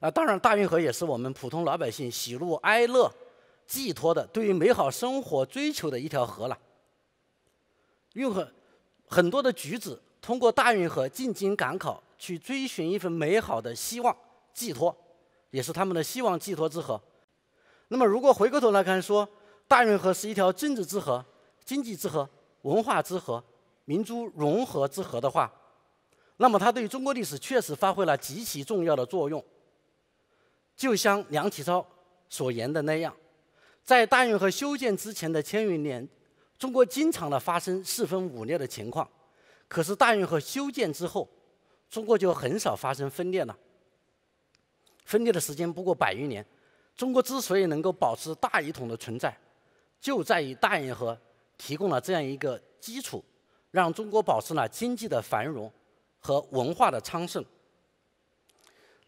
啊，当然，大运河也是我们普通老百姓喜怒哀乐寄托的、对于美好生活追求的一条河了。运河很多的举子通过大运河进京赶考，去追寻一份美好的希望寄托，也是他们的希望寄托之河。那么，如果回过头来看，说大运河是一条政治之河、经济之河、文化之河、民族融合之河的话，那么它对中国历史确实发挥了极其重要的作用。就像梁启超所言的那样，在大运河修建之前的千余年，中国经常的发生四分五裂的情况。可是大运河修建之后，中国就很少发生分裂了。分裂的时间不过百余年，中国之所以能够保持大一统的存在，就在于大运河提供了这样一个基础，让中国保持了经济的繁荣和文化的昌盛。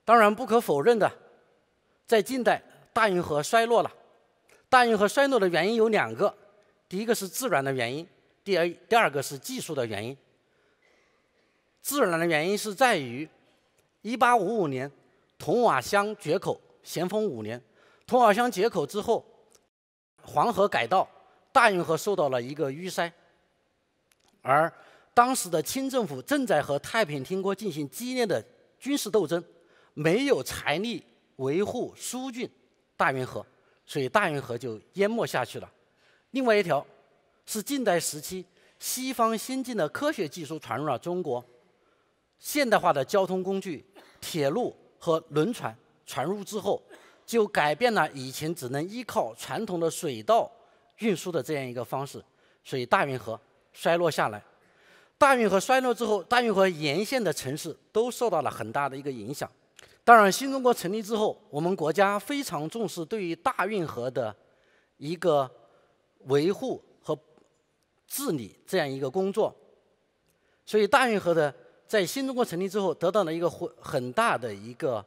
当然，不可否认的。在近代，大运河衰落了。大运河衰落的原因有两个：第一个是自然的原因，第二第二个是技术的原因。自然的原因是在于1855年铜瓦乡决口，咸丰五年铜瓦乡决口之后，黄河改道，大运河受到了一个淤塞。而当时的清政府正在和太平天国进行激烈的军事斗争，没有财力。维护疏浚大运河，所以大运河就淹没下去了。另外一条是近代时期西方先进的科学技术传入了中国，现代化的交通工具铁路和轮船传入之后，就改变了以前只能依靠传统的水道运输的这样一个方式，所以大运河衰落下来。大运河衰落之后，大运河沿线的城市都受到了很大的一个影响。当然，新中国成立之后，我们国家非常重视对于大运河的一个维护和治理这样一个工作，所以大运河的在新中国成立之后得到了一个很很大的一个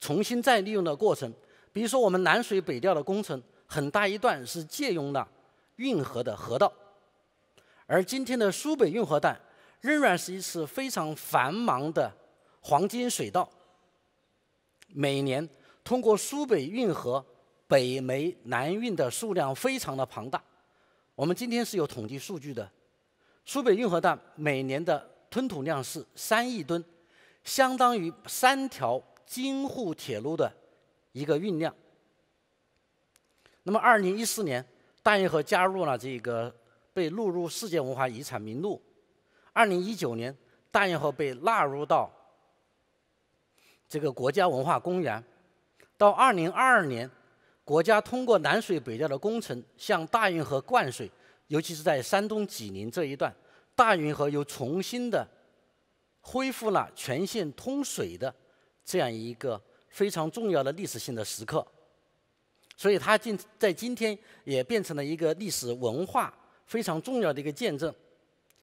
重新再利用的过程。比如说，我们南水北调的工程，很大一段是借用了运河的河道，而今天的苏北运河段仍然是一次非常繁忙的黄金水道。每年通过苏北运河北煤南运的数量非常的庞大，我们今天是有统计数据的，苏北运河段每年的吞吐量是三亿吨，相当于三条京沪铁路的一个运量。那么，二零一四年大运河加入了这个被录入世界文化遗产名录，二零一九年大运河被纳入到。这个国家文化公园，到二零二二年，国家通过南水北调的工程向大运河灌水，尤其是在山东济宁这一段，大运河又重新的恢复了全线通水的这样一个非常重要的历史性的时刻，所以它今在今天也变成了一个历史文化非常重要的一个见证。